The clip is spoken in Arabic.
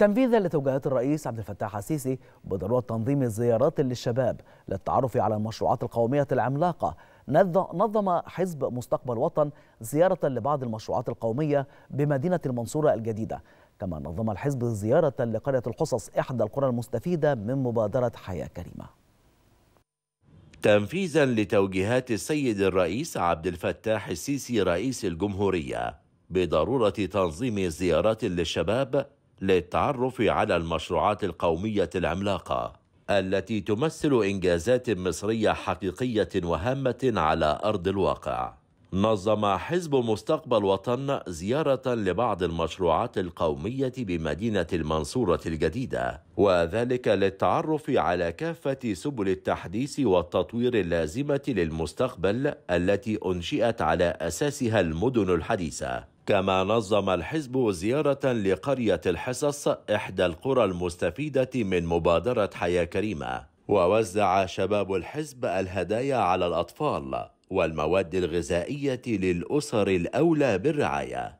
تنفيذا لتوجيهات الرئيس عبد الفتاح السيسي بضروره تنظيم زيارات للشباب للتعرف على المشروعات القوميه العملاقه نظم حزب مستقبل وطن زياره لبعض المشروعات القوميه بمدينه المنصوره الجديده كما نظم الحزب زياره لقريه القصص احدى القرى المستفيده من مبادره حياه كريمه تنفيذا لتوجيهات السيد الرئيس عبد الفتاح السيسي رئيس الجمهوريه بضروره تنظيم زيارات للشباب للتعرف على المشروعات القومية العملاقة التي تمثل إنجازات مصرية حقيقية وهامة على أرض الواقع نظم حزب مستقبل وطن زيارة لبعض المشروعات القومية بمدينة المنصورة الجديدة وذلك للتعرف على كافة سبل التحديث والتطوير اللازمة للمستقبل التي أنشئت على أساسها المدن الحديثة كما نظم الحزب زيارة لقرية الحصص إحدى القرى المستفيدة من مبادرة حياة كريمة ووزع شباب الحزب الهدايا على الأطفال والمواد الغذائية للأسر الأولى بالرعاية